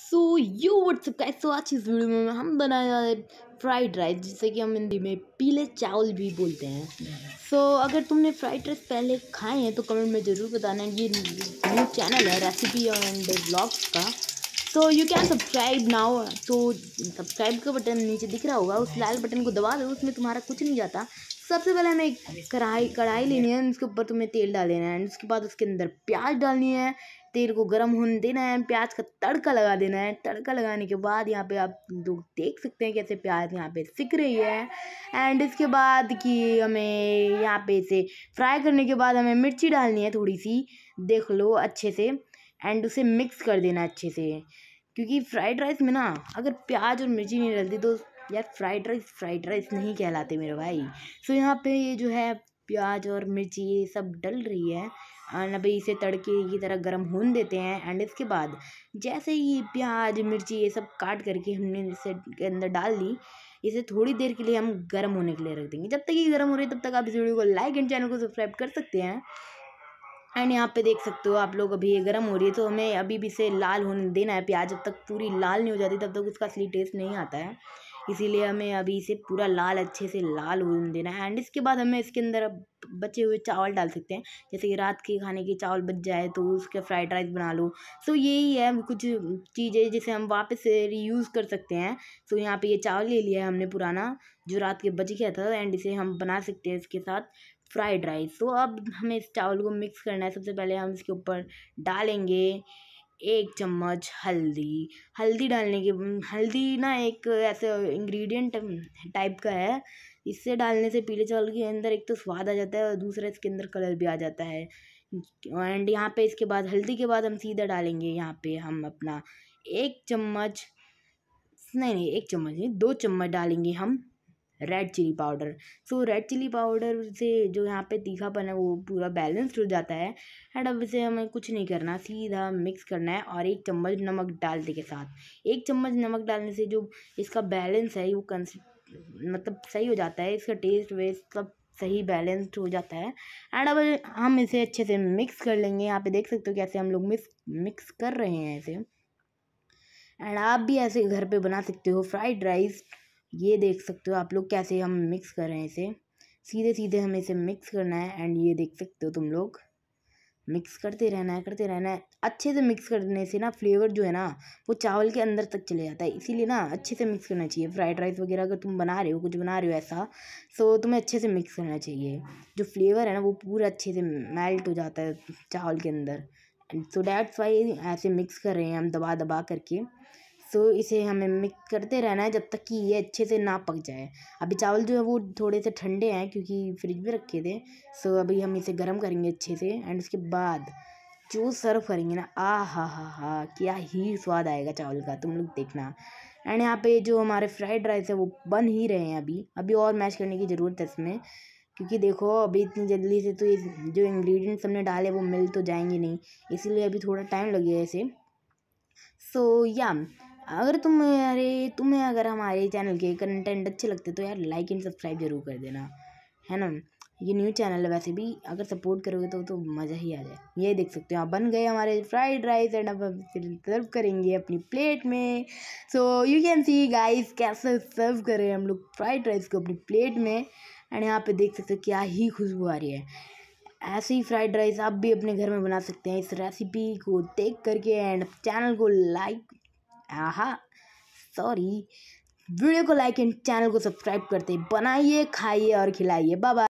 So you WhatsApp का सो आज इस वीडियो में हम बनाए जा रहे फ्राइड राइस जिसे कि हम हिंदी में पीले चावल भी बोलते हैं सो so, अगर तुमने फ्राइड राइस पहले खाए हैं तो कमेंट में ज़रूर बताना ये न्यू चैनल है रेसिपी एंड ब्लॉग्स का तो यू कैन सब्सक्राइब नाउ तो सब्सक्राइब का बटन नीचे दिख रहा होगा उस लाल बटन को दबा दो उसमें तुम्हारा कुछ नहीं जाता सबसे पहले हमें कढ़ाई कढ़ाई लेनी है उसके ऊपर तुम्हें तेल डाल देना है एंड उसके बाद उसके अंदर प्याज डालनी है तेल को गर्म होने देना है प्याज का तड़का लगा देना है तड़का लगाने के बाद यहाँ पे आप लोग देख सकते हैं कैसे प्याज यहाँ पे सिक रही है एंड इसके बाद कि हमें यहाँ पे इसे फ्राई करने के बाद हमें मिर्ची डालनी है थोड़ी सी देख लो अच्छे से एंड उसे मिक्स कर देना अच्छे से क्योंकि फ्राइड राइस में ना अगर प्याज और मिर्ची नहीं डलती तो यार फ्राइड राइस फ्राइड राइस नहीं कहलाते मेरे भाई सो यहाँ पे ये जो है प्याज और मिर्ची ये सब डल रही है एंड अभी इसे तड़के की तरह गर्म होन देते हैं एंड इसके बाद जैसे ही प्याज मिर्ची ये सब काट करके हमने इसे के अंदर डाल दी इसे थोड़ी देर के लिए हम गर्म होने के लिए रख देंगे जब तक ये गर्म हो रही है तब तक आप इस वीडियो को लाइक एंड चैनल को सब्सक्राइब कर सकते हैं एंड यहाँ पे देख सकते हो आप लोग अभी ये गर्म हो रही है तो हमें अभी भी इसे लाल होने देना है प्याज जब तक पूरी लाल नहीं हो जाती तब तक उसका असली टेस्ट नहीं आता है इसीलिए हमें अभी इसे पूरा लाल अच्छे से लाल होने देना है एंड इसके बाद हमें इसके अंदर अब बचे हुए चावल डाल सकते हैं जैसे कि रात के खाने के चावल बच जाए तो उसका फ्राइड राइस बना लो सो यही है कुछ चीज़ें जिसे हम वापस से रीयूज़ कर सकते हैं सो यहाँ पे ये चावल ले लिया है हमने पुराना जो रात के बच गया था एंड इसे हम बना सकते हैं इसके साथ फ्राइड राइस तो अब हमें इस चावल को मिक्स करना है सबसे पहले हम इसके ऊपर डालेंगे एक चम्मच हल्दी हल्दी डालने के हल्दी ना एक ऐसे इंग्रेडिएंट टाइप का है इससे डालने से पीले चावल के अंदर एक तो स्वाद आ जाता है और दूसरा इसके अंदर कलर भी आ जाता है एंड यहाँ पे इसके बाद हल्दी के बाद हम सीधा डालेंगे यहाँ पे हम अपना एक चम्मच नहीं नहीं एक चम्मच नहीं दो चम्मच डालेंगे हम red chilli powder so red chilli powder से जो यहाँ पे तीखापन है वो पूरा बैलेंस्ड हो जाता है एंड अब इसे हमें कुछ नहीं करना सीधा मिक्स करना है और एक चम्मच नमक डालने के साथ एक चम्मच नमक डालने से जो इसका बैलेंस है वो कंस मतलब सही हो जाता है इसका टेस्ट वेस्ट सब सही बैलेंस्ड हो जाता है एंड अब हम इसे अच्छे से मिक्स कर लेंगे यहाँ पे देख सकते हो कैसे हम लोग मिक्स मिक्स कर रहे हैं इसे एंड आप भी ऐसे घर पे बना सकते हो फ्राइड राइस ये देख सकते हो आप लोग कैसे हम मिक्स कर रहे हैं इसे सीधे सीधे हमें इसे मिक्स करना है एंड ये देख सकते हो तुम लोग मिक्स करते रहना है करते रहना है अच्छे से मिक्स करने से ना फ्लेवर जो है ना वो चावल के अंदर तक चले जाता है इसीलिए ना अच्छे से मिक्स करना चाहिए फ्राइड राइस वगैरह अगर तुम बना रहे हो कुछ बना रहे हो ऐसा तो तुम्हें अच्छे से मिक्स करना चाहिए जो फ्लेवर है ना वो पूरा अच्छे से मेल्ट हो जाता है चावल के अंदर सो डैट्स वाई ऐसे मिक्स कर रहे हैं हम दबा दबा करके सो तो इसे हमें मिक्स करते रहना है जब तक कि ये अच्छे से ना पक जाए अभी चावल जो है वो थोड़े से ठंडे हैं क्योंकि फ्रिज में रखे थे सो अभी हम इसे गर्म करेंगे अच्छे से एंड उसके बाद जो सर्व करेंगे ना आ हा हा हा क्या ही स्वाद आएगा चावल का तुम लोग देखना एंड यहाँ पे जो हमारे फ्राइड राइस है वो बन ही रहे हैं अभी अभी और मैश करने की ज़रूरत है इसमें क्योंकि देखो अभी इतनी जल्दी से तो ये जो इंग्रेडिएंट्स हमने डाले वो मिल तो जाएंगे नहीं इसीलिए अभी थोड़ा टाइम लगेगा इसे सो so, या yeah. अगर तुम अरे तुम्हें अगर हमारे चैनल के कंटेंट अच्छे लगते तो यार लाइक एंड सब्सक्राइब जरूर कर देना है ना ये न्यू चैनल है वैसे भी अगर सपोर्ट करोगे तो तो मज़ा ही आ जाए ये देख सकते हो आप बन गए हमारे फ्राइड राइस एंड अब सर्व करेंगे अपनी प्लेट में so you can see guys कैसे सर्व करें हम लोग फ्राइड राइस को अपनी प्लेट में एंड यहाँ पे देख सकते हो क्या ही खुशबू आ रही है ऐसे ही फ्राइड राइस आप भी अपने घर में बना सकते हैं इस रेसिपी को देख करके एंड चैनल को लाइक आहा सॉरी वीडियो को लाइक एंड चैनल को सब्सक्राइब करते बनाइए खाइए और खिलाइए बाबा